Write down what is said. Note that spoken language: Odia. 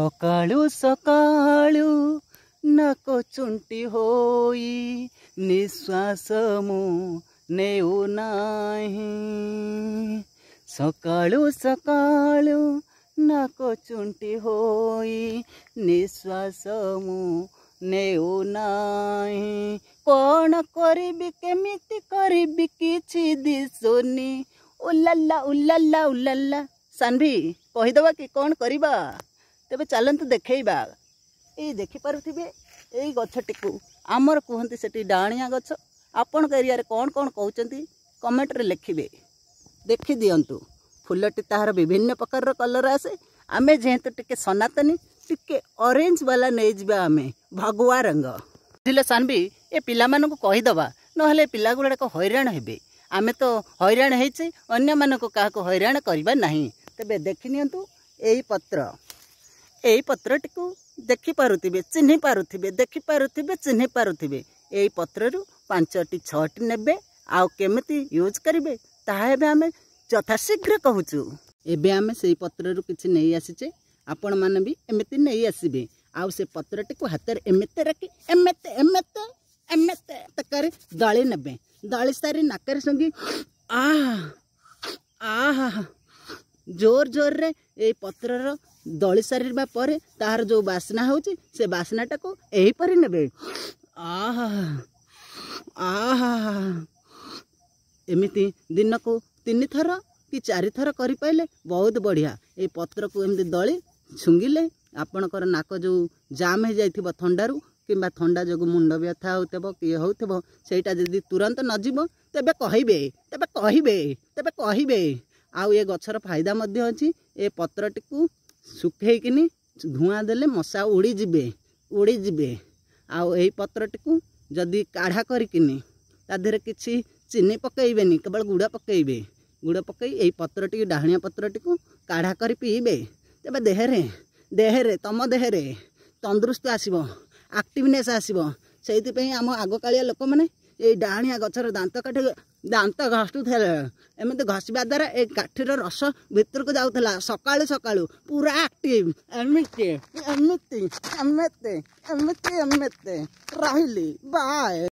सकाळू सकाळू नको चुंटी होई निश्वासमु नेऊ नाही सकाळू सकाळू नको चुंटी होई निश्वासमु ନେଉ ନାହିଁ କ'ଣ କରିବି କେମିତି କରିବି କିଛି ଦିଶୁନି ଉଲାଲା ଉଲାଲା ଉଲାଲା ସାନ୍ଭି କହିଦେବା କି କ'ଣ କରିବା तेज चलत देखा ये गच्छी को आमर कहते से डाणिया गच आपण एरिया कौन कौन कहते कमेट्रे लिखे देखी दिंतु फुलटी तहार विभिन्न प्रकार कलर आसे आम जेहेत टी सनातनी टी अरेज वाला नहीं जावा आम भगवा रंग बुझे सानवी ए पिला कहीदे ना पिला गुड़ाक हईराण हे आम तो हईराण होने मानक हईराण करवा तेज देखनी पत्र ଏଇ ପତ୍ରଟିକୁ ଦେଖିପାରୁଥିବେ ଚିହ୍ନି ପାରୁଥିବେ ଦେଖିପାରୁଥିବେ ଚିହ୍ନି ପାରୁଥିବେ ଏଇ ପତ୍ରରୁ ପାଞ୍ଚଟି ଛଅଟି ନେବେ ଆଉ କେମିତି ୟୁଜ୍ କରିବେ ତାହା ଏବେ ଆମେ ଯଥାଶୀଘ୍ର କହୁଛୁ ଏବେ ଆମେ ସେଇ ପତ୍ରରୁ କିଛି ନେଇ ଆସିଛେ ଆପଣମାନେ ବି ଏମିତି ନେଇ ଆସିବେ ଆଉ ସେ ପତ୍ରଟିକୁ ହାତରେ ଏମିତି ରଖି ଏମିତି ଏମିତି ଏମିତି କରି ଦଳି ନେବେ ଦଳି ସାରି ନାକରେ ଶୁଙ୍ଗି ଆ ଆ ଜୋରରେ ଏଇ ପତ୍ରର ଦଳି ସାରିବା ପରେ ତାହାର ଯେଉଁ ବାସ୍ନା ହେଉଛି ସେ ବାସ୍ନାଟାକୁ ଏହିପରି ନେବେ ଆହା ଆ ଏମିତି ଦିନକୁ ତିନିଥର କି ଚାରିଥର କରିପାରିଲେ ବହୁତ ବଢ଼ିଆ ଏ ପତ୍ରକୁ ଏମିତି ଦଳି ଛୁଙ୍ଗିଲେ ଆପଣଙ୍କର ନାକ ଯେଉଁ ଜାମ୍ ହୋଇଯାଇଥିବ ଥଣ୍ଡାରୁ କିମ୍ବା ଥଣ୍ଡା ଯୋଗୁଁ ମୁଣ୍ଡ ବ୍ୟଥା ହେଉଥିବ କି ହେଉଥିବ ସେଇଟା ଯଦି ତୁରନ୍ତ ନଯିବ ତେବେ କହିବେ ତେବେ କହିବେ ତେବେ କହିବେ ଆଉ ଏ ଗଛର ଫାଇଦା ମଧ୍ୟ ଅଛି ଏ ପତ୍ରଟିକୁ ଶୁଖେଇକିନି ଧୂଆଁ ଦେଲେ ମଶା ଉଡ଼ିଯିବେ ଉଡ଼ିଯିବେ ଆଉ ଏହି ପତ୍ରଟିକୁ ଯଦି କାଢ଼ା କରିକିନି ତା ଦେହରେ କିଛି ଚିନି ପକାଇବେନି କେବଳ ଗୁଡ଼ ପକାଇବେ ଗୁଡ଼ ପକାଇ ଏହି ପତ୍ରଟିକୁ ଡାହାଣିଆ ପତ୍ରଟିକୁ କାଢ଼ା କରି ପିଇବେ ତେବେ ଦେହରେ ଦେହରେ ତମ ଦେହରେ ତନ୍ଦୁରୁସ୍ତ ଆସିବ ଆକ୍ଟିଭନେସ୍ ଆସିବ ସେଇଥିପାଇଁ ଆମ ଆଗକାଳିଆ ଲୋକମାନେ ए डाँ गछ र दान्त काठी दान्त घसु एमि घसवाई काठी रस भित्र सकालु सकालु पुरा आक्टिभ बाई